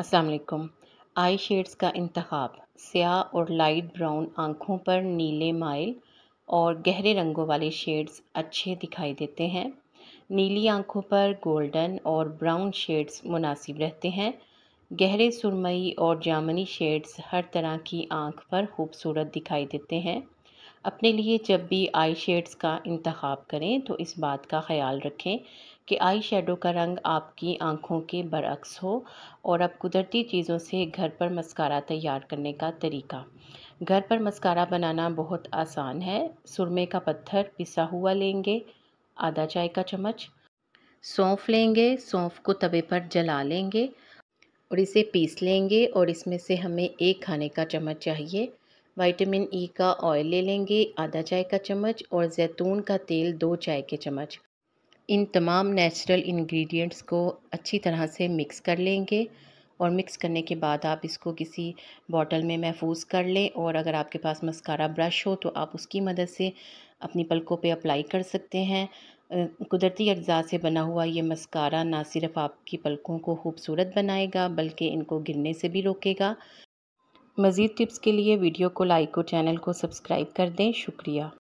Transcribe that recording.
असलकम आई शेड्स का इंतखब स्याह और लाइट ब्राउन आँखों पर नीले माइल और गहरे रंगों वाले शेड्स अच्छे दिखाई देते हैं नीली आँखों पर गोल्डन और ब्राउन शेड्स मुनासिब रहते हैं गहरे सुरमई और जामनी शेड्स हर तरह की आँख पर खूबसूरत दिखाई देते हैं अपने लिए जब भी आई शेड्स का इंतखब करें तो इस बात का ख्याल रखें कि आई शेडो का रंग आपकी आँखों के बरक्स हो और अब कुदरती चीज़ों से घर पर मस्कारा तैयार करने का तरीका घर पर मस्कारा बनाना बहुत आसान है सुरमे का पत्थर पिसा हुआ लेंगे आधा चाय का चम्मच सौंफ लेंगे सौंफ को तवे पर जला लेंगे और इसे पीस लेंगे और इसमें से हमें एक खाने का चम्मच चाहिए विटामिन ई e का ऑयल ले लेंगे आधा चाय का चम्मच और जैतून का तेल दो चाय के चम्मच इन तमाम नेचुरल इंग्रेडिएंट्स को अच्छी तरह से मिक्स कर लेंगे और मिक्स करने के बाद आप इसको किसी बॉटल में महफूज कर लें और अगर आपके पास मस्कारा ब्रश हो तो आप उसकी मदद से अपनी पलकों पे अप्लाई कर सकते हैं कुदरती अज्जा से बना हुआ ये मस्कारा ना सिर्फ आपकी पलकों को खूबसूरत बनाएगा बल्कि इनको गिरने से भी रोकेगा मज़ीद टिप्स के लिए वीडियो को लाइक और चैनल को सब्सक्राइब कर दें शुक्रिया